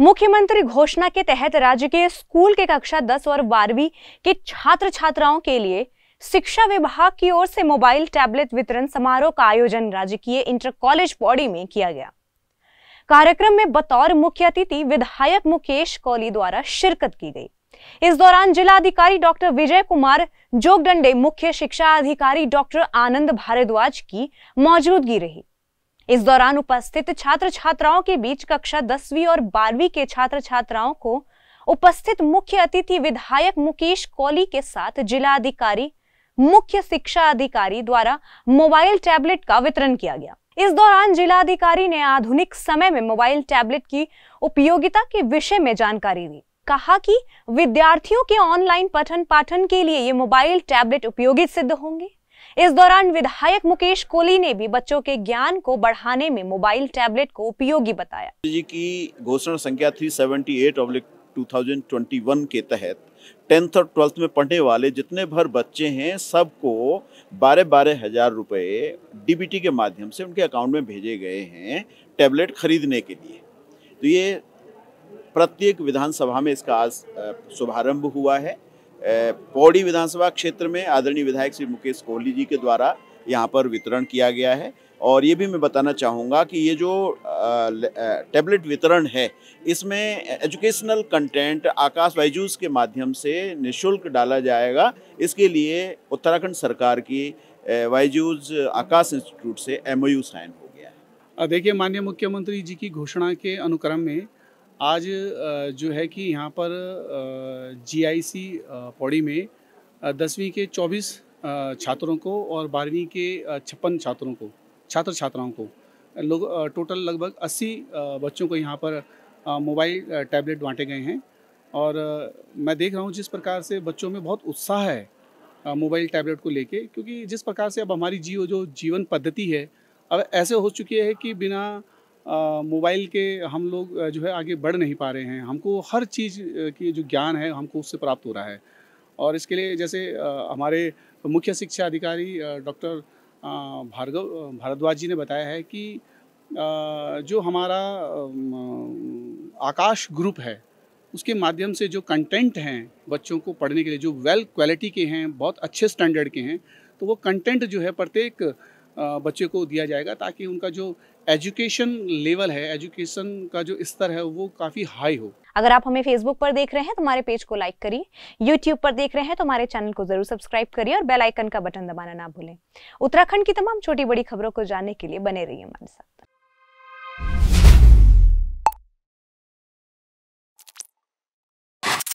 मुख्यमंत्री घोषणा के तहत राज्य के स्कूल के कक्षा 10 और बारहवीं के छात्र छात्राओं के लिए शिक्षा विभाग की ओर से मोबाइल टैबलेट वितरण समारोह का आयोजन राजकीय इंटर कॉलेज बॉडी में किया गया कार्यक्रम में बतौर मुख्य अतिथि विधायक मुकेश कौली द्वारा शिरकत की गई इस दौरान जिलाधिकारी डॉक्टर विजय कुमार जोगडंडे मुख्य शिक्षा अधिकारी डॉक्टर आनंद भारद्वाज की मौजूदगी रही इस दौरान उपस्थित छात्र छात्राओं के बीच कक्षा दसवीं और बारहवीं के छात्र छात्राओं को उपस्थित मुख्य अतिथि विधायक मुकेश कोली के साथ जिला अधिकारी मुख्य शिक्षा अधिकारी द्वारा मोबाइल टैबलेट का वितरण किया गया इस दौरान जिलाधिकारी ने आधुनिक समय में मोबाइल टैबलेट की उपयोगिता के विषय में जानकारी दी कहा कि विद्यार्थियों के ऑनलाइन पठन पाठन के लिए ये मोबाइल टैबलेट उपयोगी सिद्ध होंगे इस दौरान विधायक मुकेश कोहली ने भी बच्चों के ज्ञान को बढ़ाने में मोबाइल टैबलेट को उपयोगी बताया जी की घोषणा संख्या थ्री सेवेंटी एट 2021 के तहत टेंथ और ट्वेल्थ में पढ़ने वाले जितने भर बच्चे हैं सबको बारह बारह हज़ार रुपये डी के माध्यम से उनके अकाउंट में भेजे गए हैं टैबलेट खरीदने के लिए तो ये प्रत्येक विधानसभा में इसका आज शुभारंभ हुआ है पौड़ी विधानसभा क्षेत्र में आदरणीय विधायक श्री मुकेश कोहली जी के द्वारा यहाँ पर वितरण किया गया है और ये भी मैं बताना चाहूँगा कि ये जो टैबलेट वितरण है इसमें एजुकेशनल कंटेंट आकाश वाइजूस के माध्यम से निशुल्क डाला जाएगा इसके लिए उत्तराखंड सरकार की वाइजूज आकाश इंस्टीट्यूट से एमओयू साइन हो गया है देखिए माननीय मुख्यमंत्री जी की घोषणा के अनुक्रम में आज जो है कि यहाँ पर जीआईसी पौड़ी में दसवीं के चौबीस छात्रों को और बारहवीं के छप्पन छात्रों को छात्र छात्राओं को लोग टोटल लगभग अस्सी बच्चों को यहाँ पर मोबाइल टैबलेट बांटे गए हैं और मैं देख रहा हूँ जिस प्रकार से बच्चों में बहुत उत्साह है मोबाइल टैबलेट को लेके क्योंकि जिस प्रकार से अब हमारी जीव जो जीवन पद्धति है अब ऐसे हो चुकी है कि बिना मोबाइल के हम लोग जो है आगे बढ़ नहीं पा रहे हैं हमको हर चीज़ की जो ज्ञान है हमको उससे प्राप्त हो रहा है और इसके लिए जैसे हमारे मुख्य शिक्षा अधिकारी डॉक्टर भार्गव भारद्वाज जी ने बताया है कि जो हमारा आकाश ग्रुप है उसके माध्यम से जो कंटेंट हैं बच्चों को पढ़ने के लिए जो वेल क्वालिटी के हैं बहुत अच्छे स्टैंडर्ड के हैं तो वो कंटेंट जो है प्रत्येक बच्चे को दिया जाएगा ताकि उनका जो एजुकेशन लेवल है एजुकेशन का जो स्तर है वो काफ़ी हाई हो अगर आप हमें फेसबुक पर देख रहे हैं तो हमारे पेज को लाइक करिए यूट्यूब पर देख रहे हैं तो हमारे चैनल को जरूर सब्सक्राइब करिए और बेल आइकन का बटन दबाना ना भूलें उत्तराखंड की तमाम छोटी बड़ी खबरों को जानने के लिए बने रहिए हमारे साथ